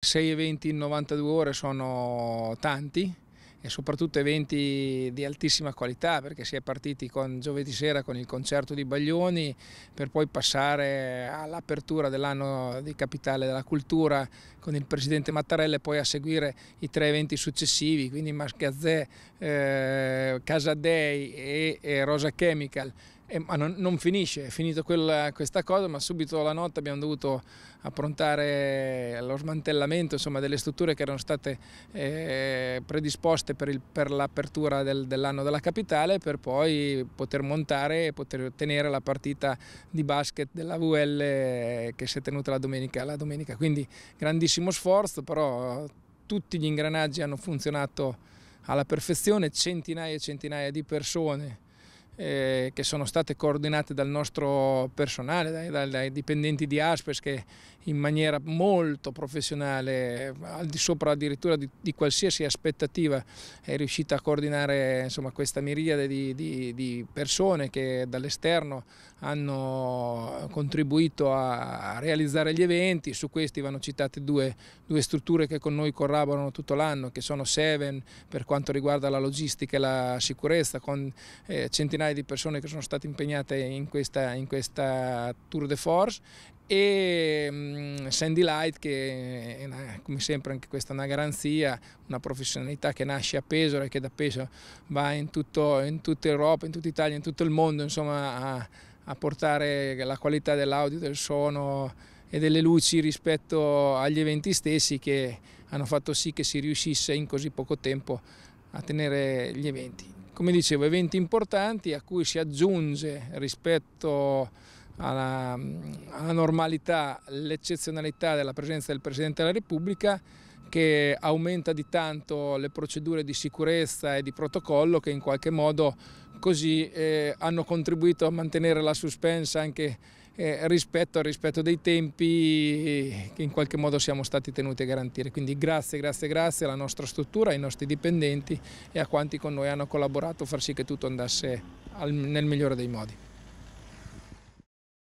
6 eventi in 92 ore sono tanti e soprattutto eventi di altissima qualità perché si è partiti con giovedì sera con il concerto di Baglioni per poi passare all'apertura dell'anno di Capitale della Cultura con il Presidente Mattarella e poi a seguire i tre eventi successivi quindi Mascazzè, eh, Casadei e, e Rosa Chemical e, eh, ma non, non, finisce, è finita questa cosa, ma subito la notte abbiamo dovuto approntare lo smantellamento insomma, delle strutture che erano state eh, predisposte per, il, per l'apertura del, dell'anno della capitale per poi poter montare e poter tenere la partita di basket della VL eh, che si è tenuta la domenica, la domenica. Quindi grandissimo sforzo, però tutti gli ingranaggi hanno funzionato alla perfezione, centinaia e centinaia di persone eh, che sono state coordinate dal nostro personale, dai, dai, dai, dipendenti di Aspes che in maniera molto professionale, al di sopra addirittura di, di qualsiasi aspettativa, è riuscita a coordinare insomma, questa miriade di, di, di, persone che dall'esterno hanno contribuito a, a, realizzare gli eventi. Su questi vanno citate due, due strutture che con noi collaborano tutto l'anno, che sono Seven per quanto riguarda la logistica e la sicurezza, con eh, centinaia centinaia di persone che sono state impegnate in questa, in questa Tour de Force e mm, Sandy Light che è una, come sempre anche questa è una garanzia, una professionalità che nasce a Pesaro e che da Pesaro va in, tutto, in tutta Europa, in tutta Italia, in tutto il mondo insomma, a, a portare la qualità dell'audio, del suono e delle luci rispetto agli eventi stessi che hanno fatto sì che si riuscisse in così poco tempo a tenere gli eventi come dicevo, eventi importanti a cui si aggiunge rispetto alla, alla normalità l'eccezionalità della presenza del Presidente della Repubblica che aumenta di tanto le procedure di sicurezza e di protocollo che in qualche modo così eh, hanno contribuito a mantenere la suspensa anche eh, rispetto al rispetto dei tempi eh, che in qualche modo siamo stati tenuti a garantire. Quindi grazie, grazie, grazie alla nostra struttura, ai nostri dipendenti e a quanti con noi hanno collaborato a far sì che tutto andasse al, nel migliore dei modi.